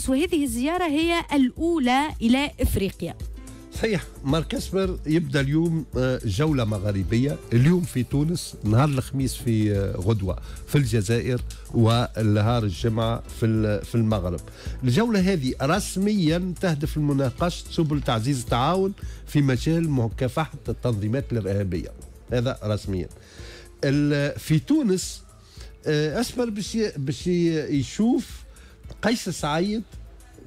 تونس وهذه الزيارة هي الأولى إلى إفريقيا صحيح مارك اسبر يبدا اليوم آه، جوله مغاربيه اليوم في تونس نهار الخميس في آه، غدوه في الجزائر ونهار الجمعه في في المغرب الجوله هذه رسميا تهدف لمناقشه سبل تعزيز التعاون في مجال مكافحه التنظيمات الارهابيه هذا رسميا في تونس آه، اسبر باش باش يشوف قيس سعيد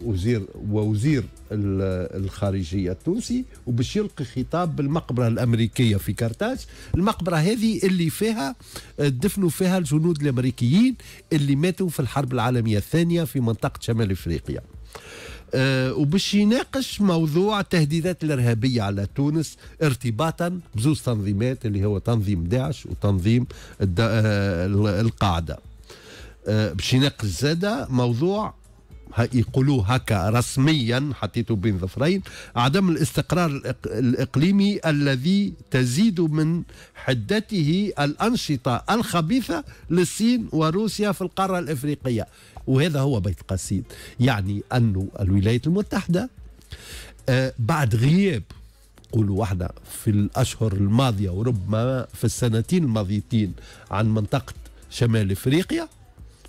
وزير ووزير الخارجيه التونسي وباش يلقي خطاب بالمقبره الامريكيه في كارتاج المقبره هذه اللي فيها دفنوا فيها الجنود الامريكيين اللي ماتوا في الحرب العالميه الثانيه في منطقه شمال افريقيا آه، وباش يناقش موضوع التهديدات الارهابيه على تونس ارتباطا بزوز تنظيمات اللي هو تنظيم داعش وتنظيم آه، القاعده باش يناقش زاده موضوع يقولوه هكا رسميا حطيته بين ظفرين عدم الاستقرار الاقليمي الذي تزيد من حدته الانشطه الخبيثه للصين وروسيا في القاره الافريقيه وهذا هو بيت قصيد يعني انه الولايات المتحده آه، بعد غياب نقولوا احنا في الاشهر الماضيه وربما في السنتين الماضيتين عن منطقه شمال افريقيا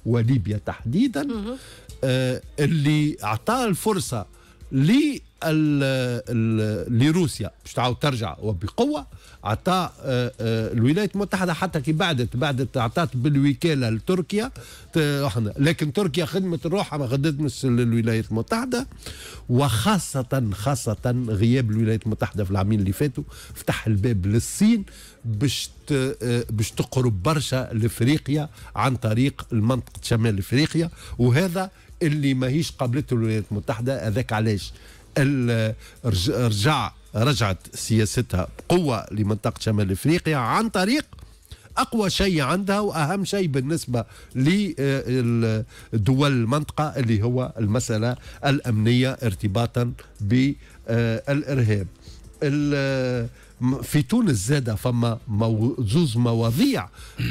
وليبيا تحديدا آه، اللي اعطاه الفرصه لي لروسيا باش تعاود ترجع وبقوه عطى آه، آه، الولايات المتحده حتى كي بعدت بعدت عطات بالوكاله لتركيا احنا لكن تركيا خدمت روحها ما خدمتش للولايات المتحده وخاصه خاصه غياب الولايات المتحده في العامين اللي فاتوا فتح الباب للصين باش آه، باش تقرب برشا لافريقيا عن طريق المنطقه شمال افريقيا وهذا اللي ماهيش قابلته الولايات المتحده هذاك علاش رجع رجعت سياستها بقوة لمنطقة شمال إفريقيا عن طريق اقوى شيء عندها واهم شيء بالنسبه لدول المنطقه اللي هو المساله الامنيه ارتباطا بالارهاب في تونس زادة فما مو زوز مواضيع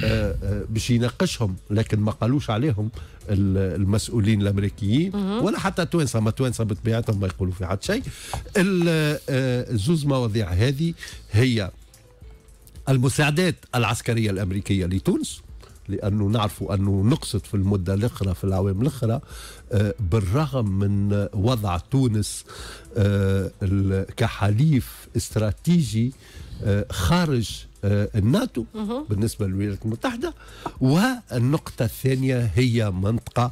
آه، آه، باش يناقشهم لكن ما قالوش عليهم المسؤولين الامريكيين ولا حتى توانسه ما توانسه بطبيعتهم ما يقولوا في حد شيء الزوز آه، مواضيع هذه هي المساعدات العسكريه الامريكيه لتونس لانه نعرفوا انه نقصت في المده الاخرى في العوام الاخرى آه، بالرغم من وضع تونس آه، كحليف استراتيجي آه، خارج الناتو بالنسبة للولايات المتحدة والنقطة الثانية هي منطقة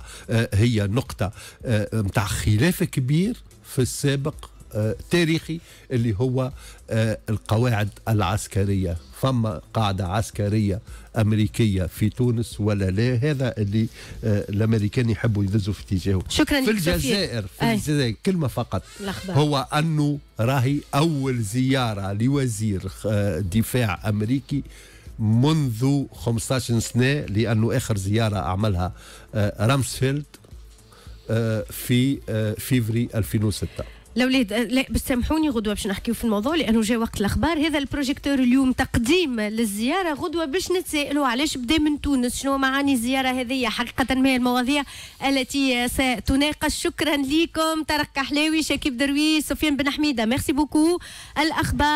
هي نقطة متاع خلاف كبير في السابق تاريخي اللي هو آه، القواعد العسكرية فما قاعدة عسكرية أمريكية في تونس ولا لا هذا اللي آه، الأمريكان يحبوا يدزوا في اتجاهه شكرا في الجزائر في أي. الجزائر كلمة فقط الأخبار. هو أنه راهي أول زيارة لوزير آه، دفاع أمريكي منذ 15 سنة لأنه آخر زيارة عملها رامسفيلد في فيفري 2006 الاولاد لا بس سامحوني غدوه باش نحكيو في الموضوع لانه جا وقت الاخبار هذا البروجيكتور اليوم تقديم للزياره غدوه باش نتسائلوا علاش بدا من تونس شنو معاني الزياره هذه حقيقه ما هي المواضيع التي ستناقش شكرا لكم طارق كحلاوي شكيب درويش سفيان بن حميده ميرسي بوكو الاخبار